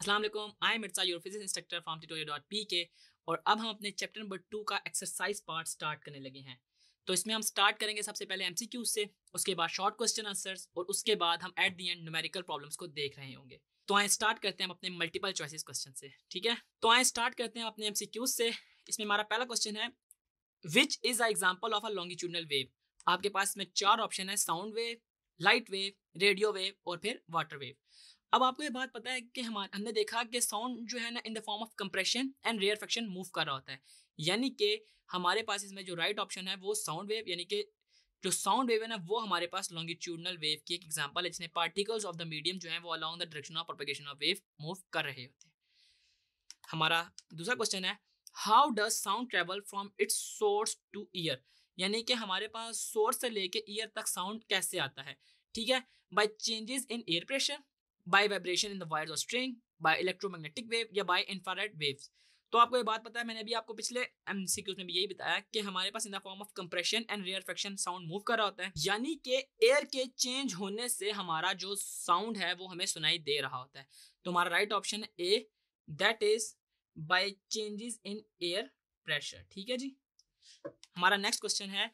Aslam I Mirza your physics instructor from tutorial dot P K और अब हम अपने चैप्टर नंबर टू का एक्सरसाइज पार्ट स्टार्ट करने लगे हैं तो इसमें हम स्टार्ट करेंगे सबसे पहले एम से उसके बाद शॉर्ट क्वेश्चन आंसर्स और उसके बाद हम at the end numerical problems को देख रहे होंगे तो आए स्टार्ट करते हैं हम अपने मल्टीपल चॉइसिस क्वेश्चन से ठीक है तो आए स्टार्ट करते हैं अपने एम से इसमें हमारा पहला क्वेश्चन है which is a example of a longitudinal wave आपके पास इसमें चार ऑप्शन है sound wave light wave radio wave और फिर वाटर वेव अब आपको ये बात पता है कि हमारे हमने देखा कि साउंड जो है ना in the form of compression and rarefaction move कर रहा होता है यानी कि हमारे पास इसमें जो राइट right ऑप्शन है वो साउंड वेव यानी कि जो साउंड वेव है ना वो हमारे पास लॉन्गिट्यूडनल वेव की एक एग्जाम्पल है जिसमें पार्टिकल्स ऑफ द मीडियम जो है वो along the direction of propagation of wave move कर रहे होते हैं हमारा दूसरा क्वेश्चन है how does sound travel from its source to ear यानी कि हमारे पास सोर्स से लेके ईयर तक साउंड कैसे आता है ठीक है by changes in air pressure by vibration in the wire of string by electromagnetic wave या बाई इंफ्रारेड वेव तो आपको ये बात पता है मैंने अभी आपको पिछले एम में भी यही बताया कि हमारे पास in the form of compression and rarefaction sound move कर रहा होता है यानी कि एयर के चेंज होने से हमारा जो साउंड है वो हमें सुनाई दे रहा होता है तो हमारा right option A that is by changes in air pressure ठीक है जी हमारा नेक्स्ट क्वेश्चन है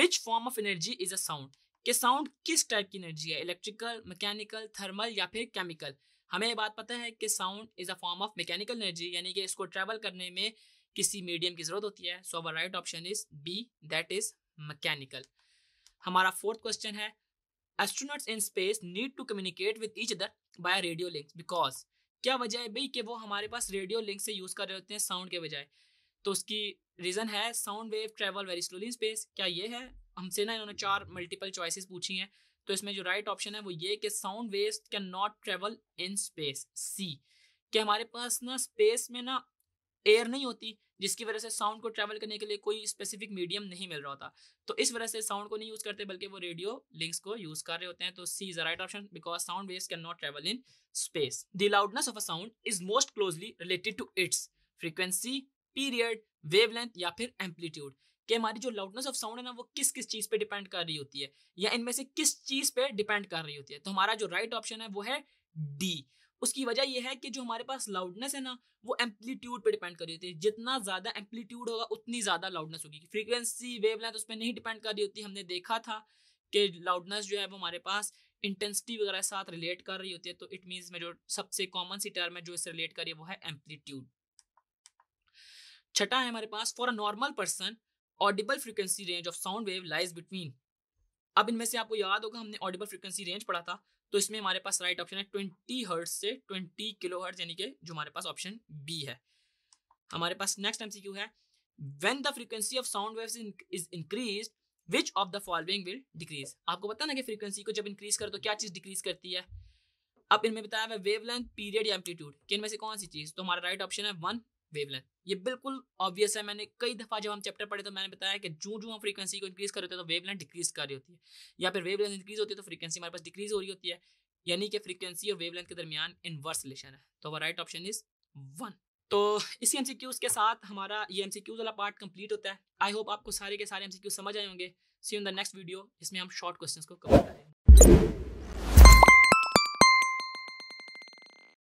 which form of energy is a sound कि साउंड किस टाइप की एनर्जी है इलेक्ट्रिकल मैकेनिकल थर्मल या फिर केमिकल हमें ये बात पता है कि sound is a form of mechanical energy यानी कि इसको ट्रैवल करने में किसी मीडियम की ज़रूरत होती है so our right option is B that is mechanical हमारा फोर्थ क्वेश्चन है astronauts in space need to communicate with each other by radio link because क्या वजह है भाई कि वो हमारे पास रेडियो लिंक से यूज़ कर रहे होते हैं साउंड के बजाय तो उसकी रीज़न है sound wave travel very slowly in space क्या ये है हमसे ना इन्होंने चार मल्टीपल चॉइसेस पूछी हैं तो इसमें जो राइट right ऑप्शन है वो ये कि sound waves can not travel in space C कि हमारे पास ना स्पेस में ना एयर नहीं होती जिसकी वजह से साउंड को ट्रेवल करने के लिए कोई स्पेसिफिक मीडियम नहीं मिल रहा होता तो इस वजह से साउंड को नहीं यूज़ करते बल्कि वो रेडियो लिंक्स को यूज़ कर रहे होते हैं तो C is the right option because sound waves can not travel in space the loudness of a sound is most closely related to its frequency period wavelength या फिर एम्पलीट्यूड कि हमारी जो लाउडनेस ऑफ साउंड है ना वो किस किस चीज़ पे डिपेंड कर रही होती है या इनमें से किस चीज़ पे डिपेंड कर रही होती है तो हमारा जो राइट right ऑप्शन है वो है डी उसकी वजह यह है कि जो हमारे पास लाउडनेस है ना वो एम्पलीट्यूड पे डिपेंड कर रही होती है जितना ज़्यादा एम्पलीट्यूड होगा उतनी ज़्यादा लाउडनेस होगी फ्रीक्वेंसी लेंथ उस पर नहीं डिपेंड कर रही होती हमने देखा था कि लाउडनेस जो है वो हमारे पास इंटेंसिटी वगैरह के साथ रिलेट कर रही होती है तो इट मीन्स में जो सबसे कॉमन सी टर्म है जो इससे रिलेट कर रही है वो है एम्पलीट्यूड छठा है हमारे पास for a normal person audible frequency range of sound wave lies between अब इनमें से आपको याद होगा हमने ऑडिबल फ्रीक्वेंसी रेंज पढ़ा था तो इसमें हमारे पास राइट ऑप्शन है ट्वेंटी हर्ट से ट्वेंटी किलो हर्ट यानी कि जो हमारे पास ऑप्शन बी है हमारे पास नेक्स्ट एमसीक्यू है when the frequency of sound wave is increase which of the following will decrease आपको पता ना कि फ्रीक्वेंसी को जब इंक्रीज करो तो क्या चीज़ डिक्रीज करती है अब इनमें बताया हुआ वेव पीरियड या एम्पलीट्यूड कि इनमें से कौन सी चीज़ तो हमारा राइट ऑप्शन है वन वेवलेंथ ये बिल्कुल ऑब्वियस है मैंने कई दफ़ा जब हम चैप्टर पढ़े तो मैंने बताया कि जो जो हम फ्रीक्वेंसी को इंक्रीज कर होते हैं तो वेवलेंथ डिक्रीज कर रही होती है या फिर वेवलेंथ इंक्रीज होती है तो फ्रीक्वेंसी हमारे पास डिक्रीज हो रही होती है यानी कि फ्रीक्वेंसी और वेवलेंथ के दरमियान इनवर्स रिलेशन है तो हमारा राइट ऑप्शन इज वन तो इसी एम के साथ हमारा ये एम वाला पार्ट कंप्लीट होता है आई होप आपको सारे के सारे एम समझ आए होंगे see in the next video इसमें हम शॉर्ट क्वेश्चन को कवर करेंगे